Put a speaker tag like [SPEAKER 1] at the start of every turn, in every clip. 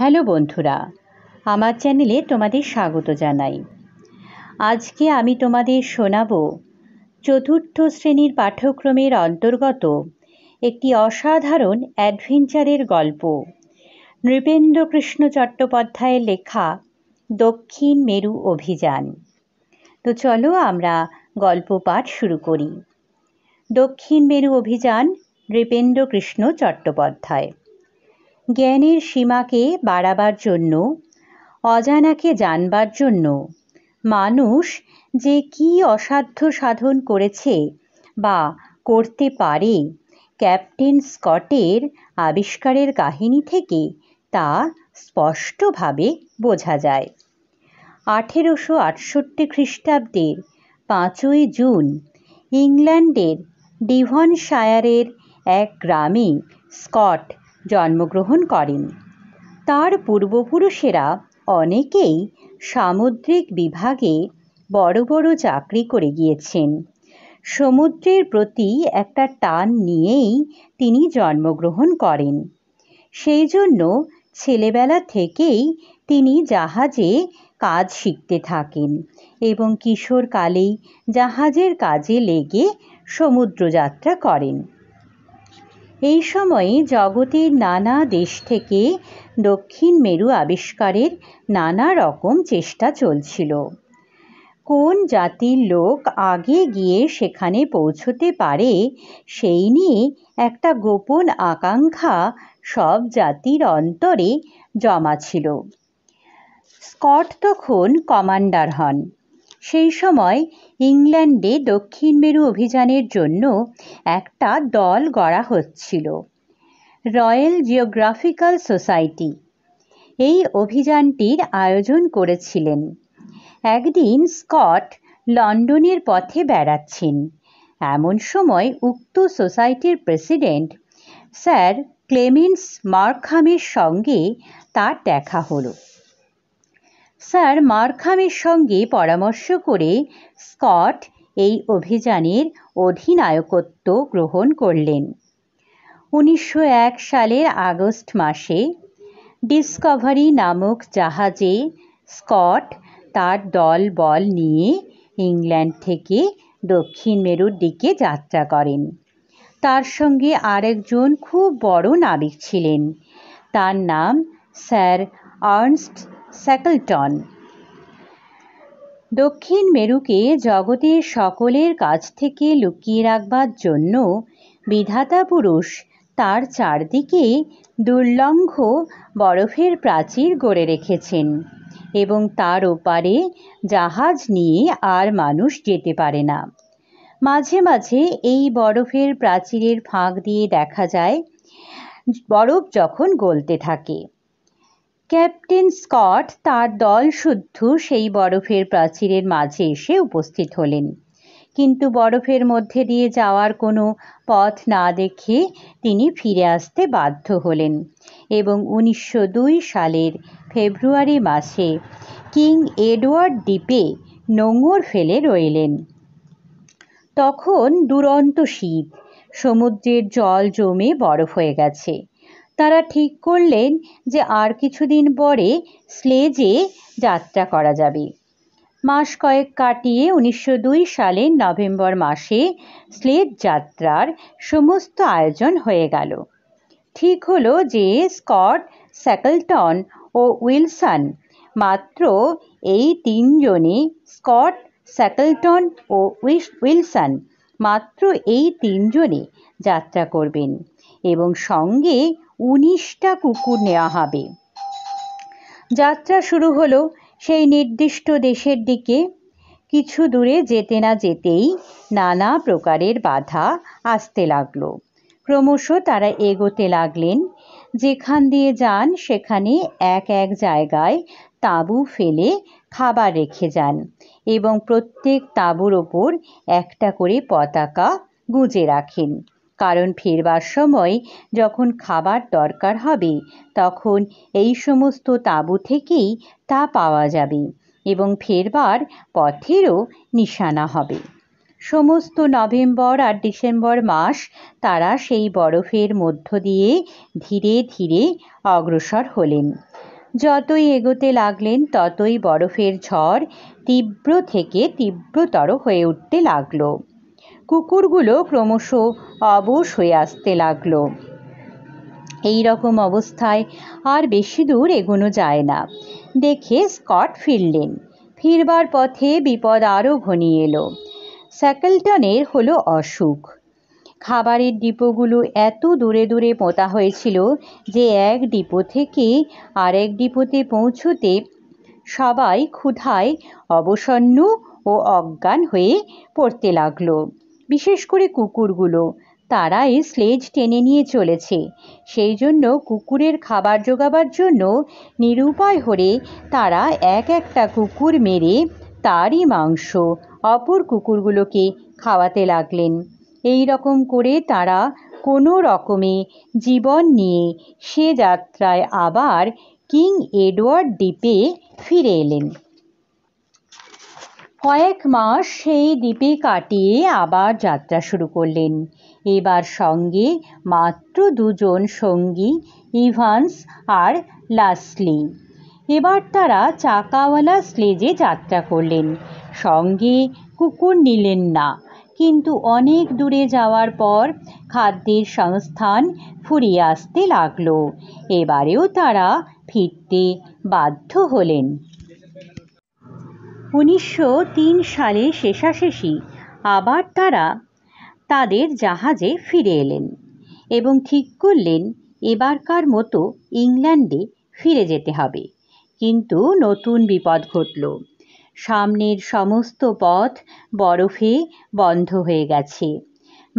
[SPEAKER 1] hello বন্ধুরা আমার চ্যানেলে তোমাদের স্বাগত জানাই আজকে আমি তোমাদের শোনাব চতুর্থ শ্রেণীর পাঠ্যক্রমের অন্তর্গত একটি অসাধারণ অ্যাডভেঞ্চারের গল্প নৃপেন্দ্রকৃষ্ণ চট্টোপাধ্যায়ের লেখা দক্ষিণ মেরু অভিযান তো চলো আমরা গল্প পাঠ শুরু করি দক্ষিণ মেরু অভিযান নৃপেন্দ্রকৃষ্ণ চট্টোপাধ্যায় জ্ঞানের সীমাকে বাড়াবার জন্য অজানাকে জানবার জন্য মানুষ যে কি অসাধ্য সাধন করেছে বা করতে পারে ক্যাপ্টেন স্কটের আবিষ্কারের কাহিনী থেকে তা স্পষ্টভাবে বোঝা যায় আঠেরোশো আটষট্টি খ্রিস্টাব্দের পাঁচই জুন ইংল্যান্ডের ডিভনশায়ারের এক গ্রামে স্কট জন্মগ্রহণ করেন তার পূর্বপুরুষেরা অনেকেই সামুদ্রিক বিভাগে বড় বড় চাকরি করে গিয়েছেন সমুদ্রের প্রতি একটা টান নিয়েই তিনি জন্মগ্রহণ করেন সেই জন্য ছেলেবেলা থেকেই তিনি জাহাজে কাজ শিখতে থাকেন এবং কিশোরকালেই জাহাজের কাজে লেগে সমুদ্রযাত্রা করেন এই সময়ে জগতের নানা দেশ থেকে দক্ষিণ মেরু আবিষ্কারের নানা রকম চেষ্টা চলছিল কোন জাতির লোক আগে গিয়ে সেখানে পৌঁছতে পারে সেই নিয়ে একটা গোপন আকাঙ্ক্ষা সব জাতির অন্তরে জমা ছিল স্কট তখন কমান্ডার হন সেই সময় ইংল্যান্ডে দক্ষিণ মেরু অভিযানের জন্য একটা দল গড়া হচ্ছিল রয়্যাল জিওগ্রাফিক্যাল সোসাইটি এই অভিযানটির আয়োজন করেছিলেন একদিন স্কট লন্ডনের পথে বেড়াচ্ছেন এমন সময় উক্ত সোসাইটির প্রেসিডেন্ট স্যার ক্লেমেন্স মার্কহামের সঙ্গে তার দেখা হলো স্যার মারখামের সঙ্গে পরামর্শ করে স্কট এই অভিযানের অধিনায়কত্ব গ্রহণ করলেন উনিশশো এক সালের আগস্ট মাসে ডিসকভারি নামক জাহাজে স্কট তার দল বল নিয়ে ইংল্যান্ড থেকে দক্ষিণ মেরুর দিকে যাত্রা করেন তার সঙ্গে আরেকজন খুব বড় নাবিক ছিলেন তার নাম স্যার আর্নস্ট স্যাকলটন দক্ষিণ মেরুকে জগতের সকলের কাছ থেকে লুকিয়ে রাখবার জন্য বিধাতা পুরুষ তার চারদিকে দুর্লঙ্ঘ বরফের প্রাচীর গড়ে রেখেছেন এবং তার ওপারে জাহাজ নিয়ে আর মানুষ যেতে পারে না মাঝে মাঝে এই বরফের প্রাচীরের ফাঁক দিয়ে দেখা যায় বরফ যখন গলতে থাকে ক্যাপ্টেন স্কট তার দল শুদ্ধ সেই বরফের প্রাচীরের মাঝে এসে উপস্থিত হলেন কিন্তু বরফের মধ্যে দিয়ে যাওয়ার কোনো পথ না দেখে তিনি ফিরে আসতে বাধ্য হলেন এবং উনিশশো সালের ফেব্রুয়ারি মাসে কিং এডওয়ার্ড দ্বীপে নোঙর ফেলে রইলেন তখন দুরন্ত শীত সমুদ্রের জল জমে বরফ হয়ে গেছে তারা ঠিক করলেন যে আর কিছুদিন পরে স্লেজে যাত্রা করা যাবে মাস কয়েক কাটিয়ে উনিশশো দুই সালের নভেম্বর মাসে স্লেজ যাত্রার সমস্ত আয়োজন হয়ে গেল ঠিক হলো যে স্কট স্যাকলটন ও উইলসন মাত্র এই তিনজনে স্কট স্যাকলটন ও উইলসন মাত্র এই তিনজনে যাত্রা করবেন এবং সঙ্গে উনিশটা কুকুর নেওয়া হবে যাত্রা শুরু হলো সেই নির্দিষ্ট দেশের দিকে কিছু দূরে যেতে না যেতেই নানা প্রকারের বাধা আসতে লাগলো ক্রমশ তারা এগোতে লাগলেন যেখান দিয়ে যান সেখানে এক এক জায়গায় তাঁবু ফেলে খাবার রেখে যান এবং প্রত্যেক তাঁবুর ওপর একটা করে পতাকা গুঁজে রাখেন কারণ ফেরবার সময় যখন খাবার দরকার হবে তখন এই সমস্ত তাঁবু থেকেই তা পাওয়া যাবে এবং ফেরবার পথেরও নিশানা হবে সমস্ত নভেম্বর আর ডিসেম্বর মাস তারা সেই বরফের মধ্য দিয়ে ধীরে ধীরে অগ্রসর হলেন যতই এগোতে লাগলেন ততই বরফের ঝড় তীব্র থেকে তীব্রতর হয়ে উঠতে লাগলো কুকুরগুলো ক্রমশ অবশ হয়ে আসতে লাগলো এই রকম অবস্থায় আর বেশি দূর এগোনো যায় না দেখে স্কট ফিরলেন ফিরবার পথে বিপদ আরও ঘনিয়ে এলো স্যাকেলটনের হলো অসুখ খাবারের ডিপোগুলো এত দূরে দূরে পোঁতা হয়েছিল যে এক ডিপো থেকে আরেক ডিপোতে পৌঁছতে সবাই ক্ষুধায় অবসন্ন ও অজ্ঞান হয়ে পড়তে লাগলো বিশেষ করে কুকুরগুলো তারা এই স্লেজ টেনে নিয়ে চলেছে সেই জন্য কুকুরের খাবার জোগাবার জন্য নিরুপায় হরে তারা এক একটা কুকুর মেরে তারই মাংস অপর কুকুরগুলোকে খাওয়াতে লাগলেন এই রকম করে তারা কোনো রকমে জীবন নিয়ে সে যাত্রায় আবার কিং এডওয়ার্ড দ্বীপে ফিরে এলেন কয়েক মাস সেই দ্বীপে কাটিয়ে আবার যাত্রা শুরু করলেন এবার সঙ্গে মাত্র দুজন সঙ্গী ইভান্স আর লাসলি এবার তারা চাকাওয়ালা স্লেজে যাত্রা করলেন সঙ্গে কুকুর নিলেন না কিন্তু অনেক দূরে যাওয়ার পর খাদ্যের সংস্থান ফুরিয়ে আসতে লাগলো এবারেও তারা ফিরতে বাধ্য হলেন উনিশশো তিন সালে শেষাশেষি আবার তারা তাদের জাহাজে ফিরে এলেন এবং ঠিক করলেন এবারকার মতো ইংল্যান্ডে ফিরে যেতে হবে কিন্তু নতুন বিপদ ঘটল সামনের সমস্ত পথ বরফে বন্ধ হয়ে গেছে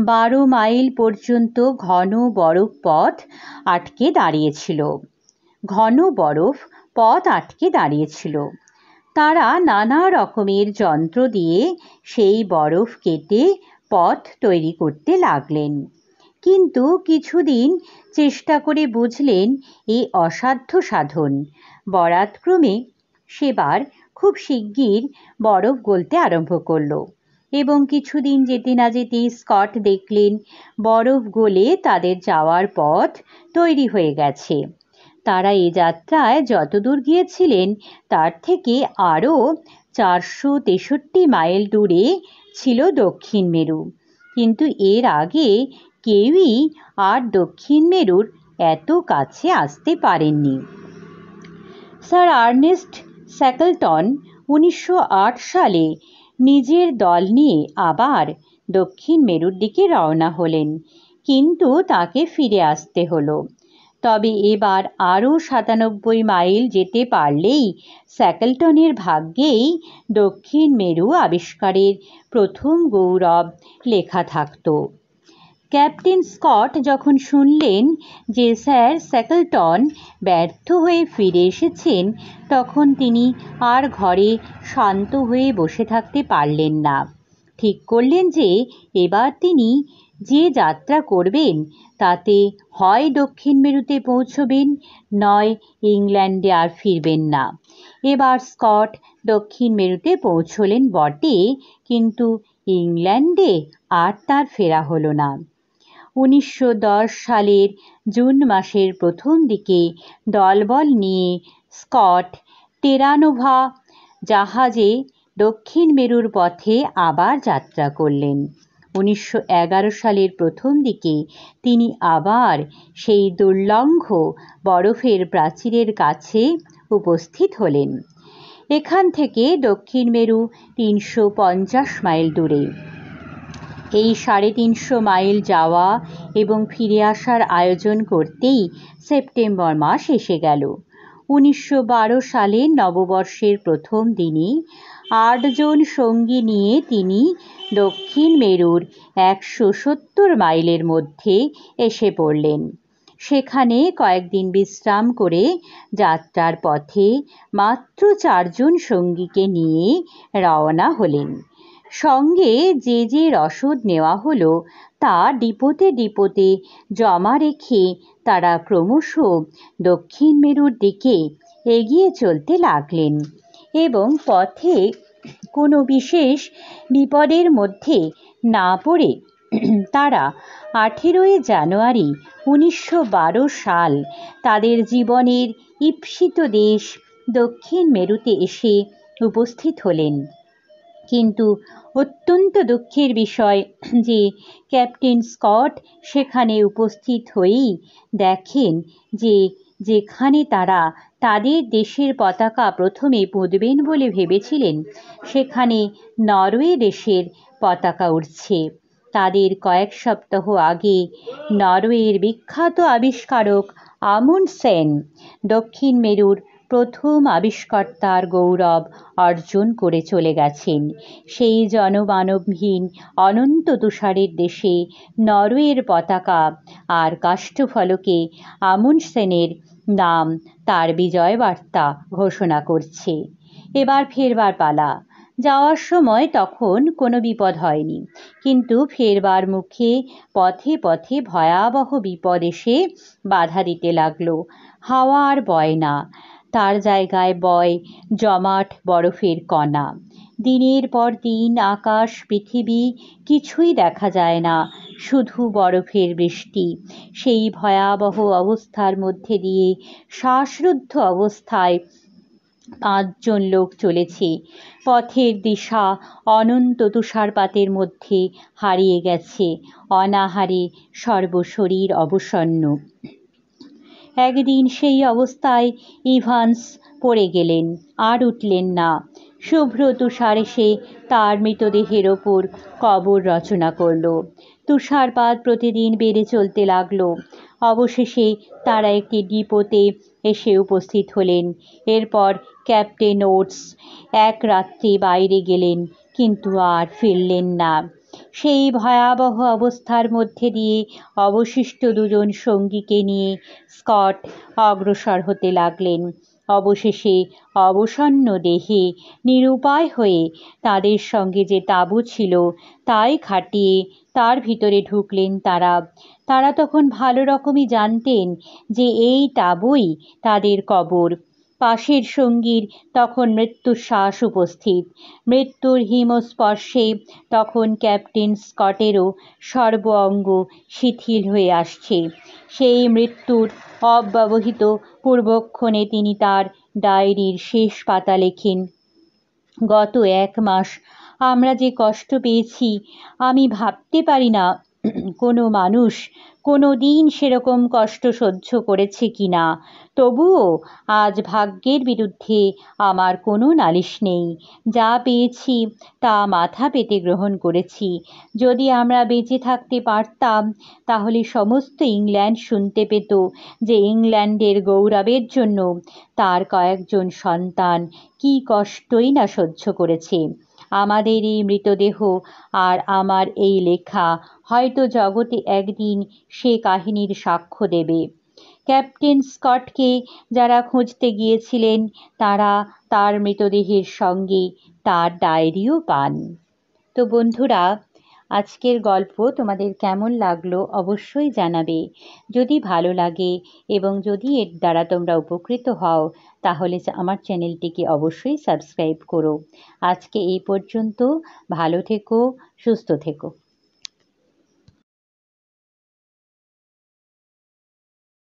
[SPEAKER 1] বারো মাইল পর্যন্ত ঘন বরফ পথ আটকে দাঁড়িয়েছিল ঘন বরফ পথ আটকে দাঁড়িয়েছিল তারা নানা রকমের যন্ত্র দিয়ে সেই বরফ কেটে পথ তৈরি করতে লাগলেন কিন্তু কিছুদিন চেষ্টা করে বুঝলেন এ অসাধ্য সাধন বরাতক্রমে সেবার খুব শিগগির বরফ গলতে আরম্ভ করল এবং কিছুদিন যেতে না যেতে স্কট দেখলেন বরফ গলে তাদের যাওয়ার পথ তৈরি হয়ে গেছে তারা এ যাত্রায় যতদূর গিয়েছিলেন তার থেকে আরও চারশো তেষট্টি মাইল দূরে ছিল দক্ষিণ মেরু কিন্তু এর আগে কেউই আর দক্ষিণ মেরুর এত কাছে আসতে পারেননি স্যার আর্নেস্ট স্যাকলটন উনিশশো সালে নিজের দল নিয়ে আবার দক্ষিণ মেরুর দিকে রওনা হলেন কিন্তু তাকে ফিরে আসতে হলো তবে এবার আরও সাতানব্বই মাইল যেতে পারলেই স্যাকেলটনের ভাগ্যেই দক্ষিণ মেরু আবিষ্কারের প্রথম গৌরব লেখা থাকত ক্যাপ্টেন স্কট যখন শুনলেন যে স্যার স্যাকেলটন ব্যর্থ হয়ে ফিরে এসেছেন তখন তিনি আর ঘরে শান্ত হয়ে বসে থাকতে পারলেন না ঠিক করলেন যে এবার তিনি যে যাত্রা করবেন তাতে হয় দক্ষিণ মেরুতে পৌঁছবেন নয় ইংল্যান্ডে আর ফিরবেন না এবার স্কট দক্ষিণ মেরুতে পৌঁছলেন বটে কিন্তু ইংল্যান্ডে আর তার ফেরা হলো না উনিশশো সালের জুন মাসের প্রথম দিকে দলবল নিয়ে স্কট টেরানোভা জাহাজে দক্ষিণ মেরুর পথে আবার যাত্রা করলেন উনিশশো সালের প্রথম দিকে তিনি আবার সেই দুর্লঙ্ঘ বরফের প্রাচীরের কাছে উপস্থিত হলেন এখান থেকে দক্ষিণ মেরু তিনশো পঞ্চাশ মাইল দূরে এই সাড়ে তিনশো মাইল যাওয়া এবং ফিরে আসার আয়োজন করতেই সেপ্টেম্বর মাস এসে গেল উনিশশো সালে নববর্ষের প্রথম দিনে আটজন সঙ্গী নিয়ে তিনি দক্ষিণ মেরুর একশো সত্তর মাইলের মধ্যে এসে পড়লেন সেখানে কয়েকদিন বিশ্রাম করে যাত্রার পথে মাত্র চারজন সঙ্গীকে নিয়ে রওনা হলেন সঙ্গে যে যে রসদ নেওয়া হলো তা ডিপোতে ডিপোতে জমা রেখে তারা ক্রমশ দক্ষিণ মেরুর দিকে এগিয়ে চলতে লাগলেন এবং পথে কোনো বিশেষ বিপদের মধ্যে না পড়ে তারা আঠেরোই জানুয়ারি উনিশশো বারো সাল তাদের জীবনের ঈপ্সিত দেশ দক্ষিণ মেরুতে এসে উপস্থিত হলেন কিন্তু অত্যন্ত দুঃখের বিষয় যে ক্যাপ্টেন স্কট সেখানে উপস্থিত হয়েই দেখেন যে যেখানে তারা তাদের দেশের পতাকা প্রথমে বুঁধবেন বলে ভেবেছিলেন সেখানে নরওয়ে দেশের পতাকা উড়ছে তাদের কয়েক সপ্তাহ আগে নরওয়ের বিখ্যাত আবিষ্কারক সেন দক্ষিণ মেরুর প্রথম আবিষ্কর্তার গৌরব অর্জন করে চলে গেছেন সেই জনমানবহীন অনন্ত তুষারের দেশে নরওয়ের পতাকা আর কাষ্ঠফলকে সেনের নাম তার বিজয় বার্তা ঘোষণা করছে এবার ফেরবার পালা যাওয়ার সময় তখন কোনো বিপদ হয়নি কিন্তু ফেরবার মুখে পথে পথে ভয়াবহ বিপদ এসে বাধা দিতে লাগলো হাওয়ার বয়না বয় না তার জায়গায় বয় জমাট বরফের কণা দিনের পর দিন আকাশ পৃথিবী কিছুই দেখা যায় না শুধু বরফের বৃষ্টি সেই ভয়াবহ অবস্থার মধ্যে দিয়ে শ্বাসরুদ্ধ অবস্থায় পাঁচজন লোক চলেছে পথের দিশা অনন্ত তুষারপাতের মধ্যে হারিয়ে গেছে অনাহারে সর্বশরীর অবসন্ন একদিন সেই অবস্থায় ইভান্স পড়ে গেলেন আর উঠলেন না শুভ্র তুষার এসে তার মৃতদেহের ওপর কবর রচনা করল তুষারপাত প্রতিদিন বেড়ে চলতে লাগল অবশেষে তারা একটি ডিপোতে এসে উপস্থিত হলেন এরপর ক্যাপ্টেন ওটস এক রাত্রি বাইরে গেলেন কিন্তু আর ফিরলেন না সেই ভয়াবহ অবস্থার মধ্যে দিয়ে অবশিষ্ট দুজন সঙ্গীকে নিয়ে স্কট অগ্রসর হতে লাগলেন অবশেষে অবসন্ন দেহে নিরুপায় হয়ে তাদের সঙ্গে যে তাঁবু ছিল তাই খাটিয়ে তার ভিতরে ঢুকলেন তারা তারা তখন ভালো রকমই জানতেন যে এই তাবুই তাদের কবর পাশের সঙ্গীর তখন মৃত্যুর শ্বাস উপস্থিত মৃত্যুর হিমস্পর্শে তখন ক্যাপ্টেন স্কটেরও সর্ব অঙ্গ শিথিল হয়ে আসছে সেই মৃত্যুর অব্যবহিত পূর্বক্ষণে তিনি তার ডায়েরির শেষ পাতা লেখেন গত এক মাস আমরা যে কষ্ট পেয়েছি আমি ভাবতে পারি না কোনো মানুষ কোনো দিন সেরকম কষ্ট সহ্য করেছে কি না তবুও আজ ভাগ্যের বিরুদ্ধে আমার কোনো নালিশ নেই যা পেয়েছি তা মাথা পেতে গ্রহণ করেছি যদি আমরা বেঁচে থাকতে পারতাম তাহলে সমস্ত ইংল্যান্ড শুনতে পেত যে ইংল্যান্ডের গৌরবের জন্য তার কয়েকজন সন্তান কী কষ্টই না সহ্য করেছে আমাদের এই মৃতদেহ আর আমার এই লেখা হয়তো জগতে একদিন সে কাহিনীর সাক্ষ্য দেবে ক্যাপ্টেন স্কটকে যারা খুঁজতে গিয়েছিলেন তারা তার মৃতদেহের সঙ্গে তার ডায়েরিও পান তো বন্ধুরা আজকের গল্প তোমাদের কেমন লাগলো অবশ্যই জানাবে যদি ভালো লাগে এবং যদি এর দ্বারা তোমরা উপকৃত হও তাহলে আমার চ্যানেলটিকে অবশ্যই সাবস্ক্রাইব করো আজকে এই পর্যন্ত ভালো থেকো সুস্থ থেকো